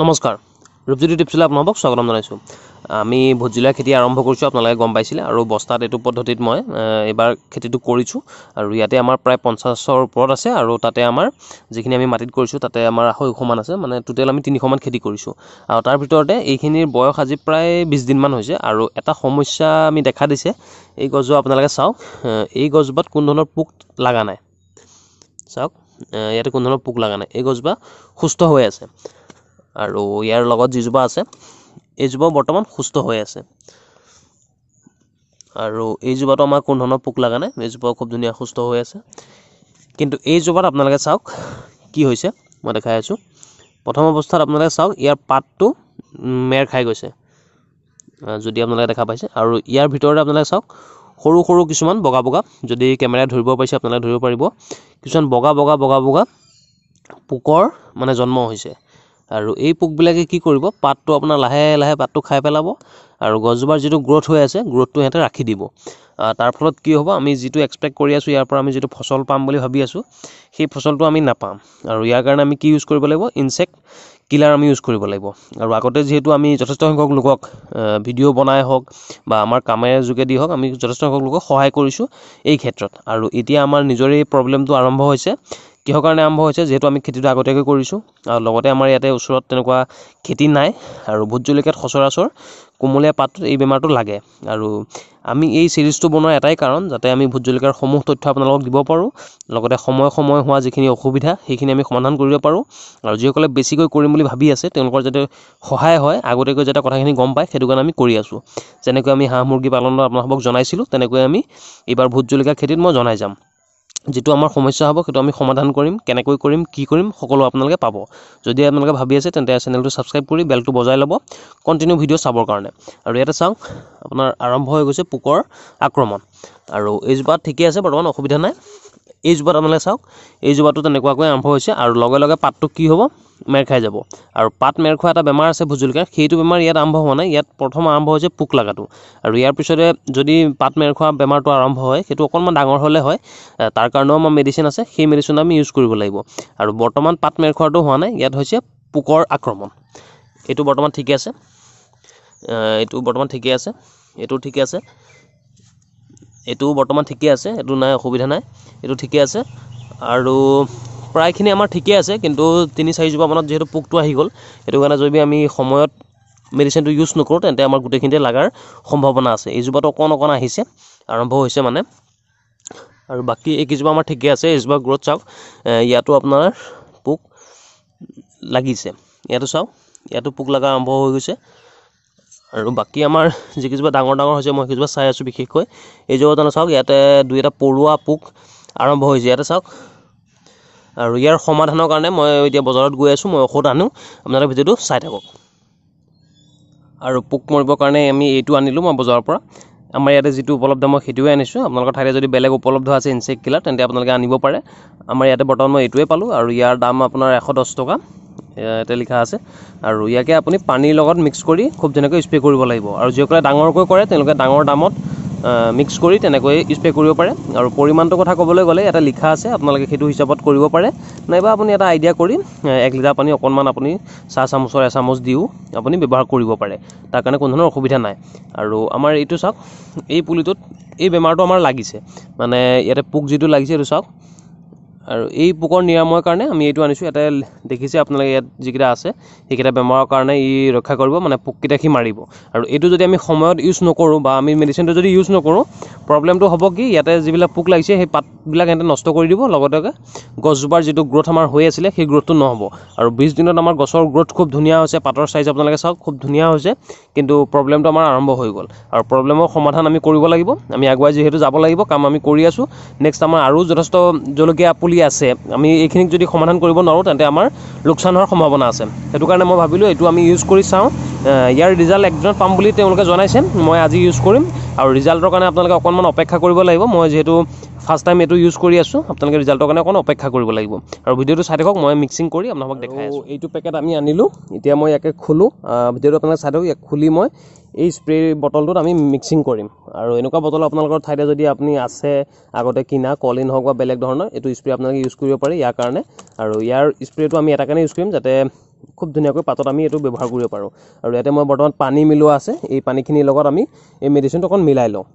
নমস্কাৰ ৰূপজ্যোতি টিপছিলে আপোনালোকক স্বাগতম জনাইছোঁ আমি ভোটজিলা খেতি আৰম্ভ কৰিছোঁ আপোনালোকে গম পাইছিলে আৰু বস্তাত এইটো পদ্ধতিত মই এইবাৰ খেতিটো কৰিছোঁ আৰু ইয়াতে আমাৰ প্ৰায় পঞ্চাছৰ ওপৰত আছে আৰু তাতে আমাৰ যিখিনি আমি মাটিত কৰিছোঁ তাতে আমাৰ আঢ়ৈশমান আছে মানে টোটেল আমি তিনিশমান খেতি কৰিছোঁ আৰু তাৰ ভিতৰতে এইখিনিৰ বয়স আজি প্ৰায় বিছ দিনমান হৈছে আৰু এটা সমস্যা আমি দেখা দিছে এই গছজোপা আপোনালোকে চাওক এই গছজোপাত কোনো ধৰণৰ পোক লগা নাই চাওক ইয়াতে কোনো ধৰণৰ পোক লগা নাই এই গছজোপা সুস্থ হৈ আছে আৰু ইয়াৰ লগত যিজোপা আছে এইজোপা বৰ্তমান সুস্থ হৈ আছে আৰু এইজোপাটো আমাৰ কোনো ধৰণৰ পোক লগা নাই এইজোপাও খুব ধুনীয়া সুস্থ হৈ আছে কিন্তু এইজোপাত আপোনালোকে চাওক কি হৈছে মই দেখাই আছোঁ প্ৰথম অৱস্থাত আপোনালোকে চাওক ইয়াৰ পাতটো মেৰ খাই গৈছে যদি আপোনালোকে দেখা পাইছে আৰু ইয়াৰ ভিতৰতে আপোনালোকে চাওক সৰু সৰু কিছুমান বগা বগা যদি কেমেৰাই ধৰিব পাৰিছে আপোনালোকে ধৰিব পাৰিব কিছুমান বগা বগা বগা বগা পোকৰ মানে জন্ম হৈছে আৰু এই পোকবিলাকে কি কৰিব পাতটো আপোনাৰ লাহে লাহে পাতটো খাই পেলাব আৰু গছজোপাৰ যিটো গ্ৰ'থ হৈ আছে গ্ৰ'থটো সিহঁতে ৰাখি দিব তাৰ ফলত কি হ'ব আমি যিটো এক্সপেক্ট কৰি আছোঁ ইয়াৰ পৰা আমি যিটো ফচল পাম বুলি ভাবি আছোঁ সেই ফচলটো আমি নাপাম আৰু ইয়াৰ কাৰণে আমি কি ইউজ কৰিব লাগিব ইনচেক্ট কিলাৰ আমি ইউজ কৰিব লাগিব আৰু আগতে যিহেতু আমি যথেষ্ট সংখ্যক লোকক ভিডিঅ' বনাই হওক বা আমাৰ কামেৰে যোগেদি হওক আমি যথেষ্ট সংখ্যক লোকক সহায় কৰিছোঁ এই ক্ষেত্ৰত আৰু এতিয়া আমাৰ নিজৰে প্ৰব্লেমটো আৰম্ভ হৈছে কিহৰ কাৰণে আৰম্ভ হৈছে যিহেতু আমি খেতিটো আগতীয়াকৈ কৰিছোঁ আৰু লগতে আমাৰ ইয়াতে ওচৰত তেনেকুৱা খেতি নাই আৰু ভোট জলকীয়াত সচৰাচৰ কোমলীয়া পাত এই বেমাৰটো লাগে আৰু আমি এই চিৰিজটো বনোৱাৰ এটাই কাৰণ যাতে আমি ভোট জলকীয়াৰ সমূহ তথ্য আপোনালোকক দিব পাৰোঁ লগতে সময় সময় হোৱা যিখিনি অসুবিধা সেইখিনি আমি সমাধান কৰিব পাৰোঁ আৰু যিসকলে বেছিকৈ কৰিম বুলি ভাবি আছে তেওঁলোকৰ যাতে সহায় হয় আগতীয়াকৈ যাতে কথাখিনি গম পায় সেইটো কাৰণে আমি কৰি আছোঁ যেনেকৈ আমি হাঁহ মুৰ্গী পালনত আপোনালোকক জনাইছিলোঁ তেনেকৈ আমি এইবাৰ ভোট জলকীয়া খেতিত মই জনাই যাম যিটো আমাৰ সমস্যা হ'ব সেইটো আমি সমাধান কৰিম কেনেকৈ কৰিম কি কৰিম সকলো আপোনালোকে পাব যদি আপোনালোকে ভাবি আছে তেন্তে চেনেলটো ছাবস্ক্ৰাইব কৰি বেলটো বজাই ল'ব কণ্টিনিউ ভিডিঅ' চাবৰ কাৰণে আৰু ইয়াতে চাওক আপোনাৰ আৰম্ভ হৈ গৈছে পোকৰ আক্ৰমণ আৰু এইজোপা ঠিকেই আছে বৰ্তমান অসুবিধা নাই এই জোপাত আপোনালোকে চাওক এই জোপাটো তেনেকুৱাকৈ আৰম্ভ হৈছে আৰু লগে লগে পাতটো কি হ'ব মেৰ খাই যাব আৰু পাত মেৰ খোৱা এটা বেমাৰ আছে ভুজুলিকাৰ সেইটো বেমাৰ ইয়াত আৰম্ভ হোৱা নাই ইয়াত প্ৰথম আৰম্ভ হৈছে পোক লগাটো আৰু ইয়াৰ পিছতে যদি পাত মেৰ খোৱা বেমাৰটো আৰম্ভ হয় সেইটো অকণমান ডাঙৰ হ'লে হয় তাৰ কাৰণেও আমাৰ মেডিচিন আছে সেই মেডিচিন আমি ইউজ কৰিব লাগিব আৰু বৰ্তমান পাত মেৰ খোৱাটো হোৱা নাই ইয়াত হৈছে পোকৰ আক্ৰমণ এইটো বৰ্তমান ঠিকে আছে এইটো বৰ্তমান ঠিকে আছে এইটো ঠিকে আছে এইটো বৰ্তমান ঠিকেই আছে এইটো নাই অসুবিধা নাই এইটো ঠিকে আছে আৰু প্ৰায়খিনি আমাৰ ঠিকেই আছে কিন্তু তিনি চাৰিজোপা মানত যিহেতু পোকটো আহি গ'ল সেইটো কাৰণে যদি আমি সময়ত মেডিচিনটো ইউজ নকৰোঁ তেন্তে আমাৰ গোটেইখিনিতে লগাৰ সম্ভাৱনা আছে এইজোপাটো অকণ অকণ আহিছে আৰম্ভ হৈছে মানে আৰু বাকী এইকেইজোপা আমাৰ ঠিকে আছে এইজোপা গ্ৰ'থ চাওক ইয়াতো আপোনাৰ পোক লাগিছে ইয়াতো চাওক ইয়াতো পোক লগা আৰম্ভ হৈ গৈছে আৰু বাকী আমাৰ যি কিছুমান ডাঙৰ ডাঙৰ হৈছে মই কিছুমান চাই আছোঁ বিশেষকৈ এই জগতানে চাওক ইয়াতে দুই এটা পৰুৱা পোক আৰম্ভ হৈছে ইয়াতে চাওক আৰু ইয়াৰ সমাধানৰ কাৰণে মই এতিয়া বজাৰত গৈ আছোঁ মই ঔষধ আনো আপোনালোকে ভিডিঅ'টো চাই থাকক আৰু পোক মৰিবৰ কাৰণে আমি এইটো আনিলোঁ মই বজাৰৰ পৰা আমাৰ ইয়াতে যিটো উপলব্ধ মই সেইটোৱে আনিছোঁ আপোনালোকৰ ঠাইতে যদি বেলেগ উপলব্ধ আছে ইনচেক্ট কিলাৰ তেন্তে আপোনালোকে আনিব পাৰে আমাৰ ইয়াতে বৰ্তমান মই এইটোৱে পালোঁ আৰু ইয়াৰ দাম আপোনাৰ এশ দহ টকা ইয়াতে লিখা আছে আৰু ইয়াকে আপুনি পানীৰ লগত মিক্স কৰি খুব ধুনীয়াকৈ স্প্ৰে কৰিব লাগিব আৰু যিসকলে ডাঙৰকৈ কৰে তেওঁলোকে ডাঙৰ দামত মিক্স কৰি তেনেকৈ স্প্ৰে কৰিব পাৰে আৰু পৰিমাণটোৰ কথা ক'বলৈ গ'লে ইয়াতে লিখা আছে আপোনালোকে সেইটো হিচাপত কৰিব পাৰে নাইবা আপুনি এটা আইডিয়া কৰি এক লিটাৰ পানী অকণমান আপুনি চাহ চামুচৰ এচামুচ দিও আপুনি ব্যৱহাৰ কৰিব পাৰে তাৰ কাৰণে কোনো ধৰণৰ অসুবিধা নাই আৰু আমাৰ এইটো চাওক এই পুলিটোত এই বেমাৰটো আমাৰ লাগিছে মানে ইয়াতে পোক যিটো লাগিছে এইটো চাওক আৰু এই পোকৰ নিৰাময়ৰ কাৰণে আমি এইটো আনিছোঁ ইয়াতে দেখিছে আপোনালোকে ইয়াত যিকেইটা আছে সেইকেইটা বেমাৰৰ কাৰণে ই ৰক্ষা কৰিব মানে পোককেইটা সি মাৰিব আৰু এইটো যদি আমি সময়ত ইউজ নকৰোঁ বা আমি মেডিচিনটো যদি ইউজ নকৰোঁ প্ৰব্লেমটো হ'ব কি ইয়াতে যিবিলাক পোক লাগিছে সেই পাতবিলাক ইহঁতে নষ্ট কৰি দিব লগতে গছজোপাৰ যিটো গ্ৰ'থ আমাৰ হৈ আছিলে সেই গ্ৰ'থটো নহ'ব আৰু বিছ দিনত আমাৰ গছৰ গ্ৰ'থ খুব ধুনীয়া হৈছে পাতৰ চাইজ আপোনালোকে চাওক খুব ধুনীয়া হৈছে কিন্তু প্ৰব্লেমটো আমাৰ আৰম্ভ হৈ গ'ল আৰু প্ৰব্লেমৰ সমাধান আমি কৰিব লাগিব আমি আগুৱাই যিহেতু যাব লাগিব কাম আমি কৰি আছোঁ নেক্সট আমাৰ আৰু যথেষ্ট জলকীয়া বুলি আছে আমি এইখিনিক যদি সমাধান কৰিব নোৱাৰোঁ তেন্তে আমাৰ লোকচান হোৱাৰ সম্ভাৱনা আছে সেইটো কাৰণে মই ভাবিলোঁ এইটো আমি ইউজ কৰি চাওঁ ইয়াৰ ৰিজাল্ট একদিনত পাম বুলি তেওঁলোকে জনাইছে মই আজি ইউজ কৰিম আৰু ৰিজাল্টৰ কাৰণে আপোনালোকে অকণমান অপেক্ষা কৰিব লাগিব মই যিহেতু ফাৰ্ষ্ট টাইম এইটো ইউজ কৰি আছোঁ আপোনালোকে ৰিজাল্টৰ কাৰণে অকণ অপেক্ষা কৰিব লাগিব আৰু ভিডিঅ'টো চাই থাকক মই মিক্সিং কৰি আপোনালোকক দেখাই এইটো পেকেট আমি আনিলোঁ এতিয়া মই ইয়াকে খোলোঁ ভিডিঅ'টো আপোনালোকে চাই থাকক ইয়াক খুলি মই এই স্প্ৰে' বটলটোত আমি মিক্সিং কৰিম আৰু এনেকুৱা বটল আপোনালোকৰ ঠাইতে যদি আপুনি আছে আগতে কিনা কলিন হওক বা বেলেগ ধৰণৰ এইটো স্প্ৰে' আপোনালোকে ইউজ কৰিব পাৰে ইয়াৰ কাৰণে আৰু ইয়াৰ স্প্ৰে'টো আমি এটা কাৰণে ইউজ কৰিম যাতে খুব ধুনীয়াকৈ পাতত আমি এইটো ব্যৱহাৰ কৰিব পাৰোঁ আৰু ইয়াতে মই বৰ্তমান পানী মিলোৱা আছে এই পানীখিনিৰ লগত আমি এই মেডিচিনটো অকণ মিলাই লওঁ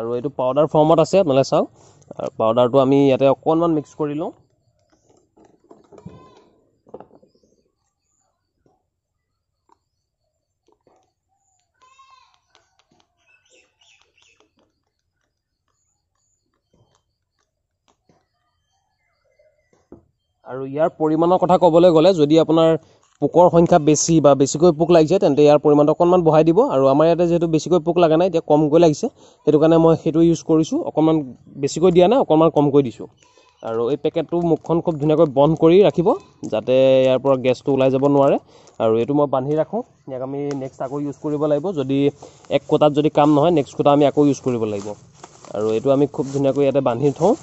আৰু এইটো পাউদাৰ ফৰ্মত আছে আপোনালোকে চাওক পাউদাৰটো আমি ইয়াতে অকণমান মিক্স কৰি লওঁ আৰু ইয়াৰ পৰিমাণৰ কথা ক'বলৈ গ'লে যদি আপোনাৰ পোকৰ সংখ্যা বেছি বা বেছিকৈ পোক লাগিছে তেন্তে ইয়াৰ পৰিমাণ অকণমান বঢ়াই দিব আৰু আমাৰ ইয়াতে যিহেতু বেছিকৈ পোক লগা নাই এতিয়া কমকৈ লাগিছে সেইটো কাৰণে মই সেইটো ইউজ কৰিছোঁ অকণমান বেছিকৈ দিয়া নাই অকণমান কমকৈ দিছোঁ আৰু এই পেকেটটো মুখখন খুব ধুনীয়াকৈ বন্ধ কৰি ৰাখিব যাতে ইয়াৰ পৰা গেছটো ওলাই যাব নোৱাৰে আৰু এইটো মই বান্ধি ৰাখোঁ ইয়াক আমি নেক্সট আকৌ ইউজ কৰিব লাগিব যদি এক কোটাত যদি কাম নহয় নেক্সট কোটা আমি আকৌ ইউজ কৰিব লাগিব আৰু এইটো আমি খুব ধুনীয়াকৈ ইয়াতে বান্ধি থওঁ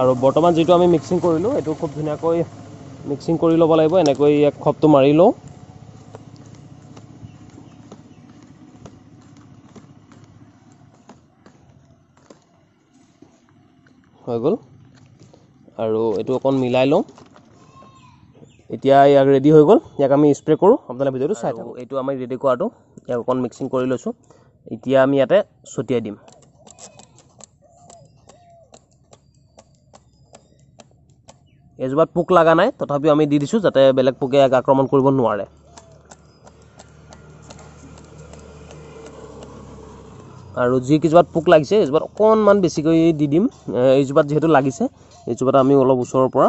আৰু বৰ্তমান যিটো আমি মিক্সিং কৰিলোঁ এইটো খুব ধুনীয়াকৈ মিক্সিং কৰি ল'ব লাগিব এনেকৈ ইয়াক খপটো মাৰি লওঁ হৈ গ'ল আৰু এইটো অকণ মিলাই লওঁ এতিয়া ইয়াক ৰেডি হৈ গ'ল ইয়াক আমি স্প্ৰে' কৰোঁ আপোনালোকে ভিডিঅ'টো চাই থাকোঁ এইটো আমি ৰেডি কৰাটো ইয়াক অকণ মিক্সিং কৰি লৈছোঁ এতিয়া আমি ইয়াতে ছটিয়াই দিম এজোপাত পোক লগা নাই তথাপিও আমি দি দিছোঁ যাতে বেলেগ পোকে ইয়াক আক্ৰমণ কৰিব নোৱাৰে আৰু যি যিকেইজোপাত পোক লাগিছে এইজোপাত অকণমান বেছিকৈ দি দিম এইজোপাত যিহেতু লাগিছে এইজোপাত আমি অলপ ওচৰৰ পৰা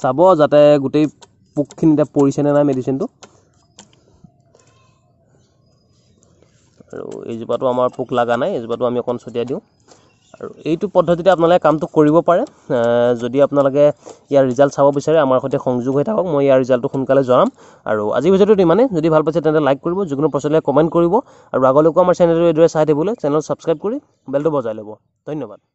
চাব যাতে গোটেই পোকখিনিতে পৰিছেনে নাই মেডিচিনটো এইজোপাটো আমাৰ পোক লগা নাই এইজোপাটো আমি অকণ ছটিয়াই দিওঁ আৰু এইটো পদ্ধতিতে আপোনালোকে কামটো কৰিব পাৰে যদি আপোনালোকে ইয়াৰ ৰিজাল্ট চাব বিচাৰে আমাৰ সৈতে সংযোগ হৈ থাকক মই ইয়াৰ ৰিজাল্টটো সোনকালে জনাম আৰু আজি ভিডিঅ'টো ইমানেই যদি ভাল পাইছে তেন্তে লাইক কৰিব যিকোনো পচলে কমেণ্ট কৰিব আৰু আগলৈকো আমাৰ চেনেলটো এইদৰে চাই থাকিবলৈ চেনেল ছাবস্ক্ৰাইব কৰি বেলটো বজাই ল'ব ধন্যবাদ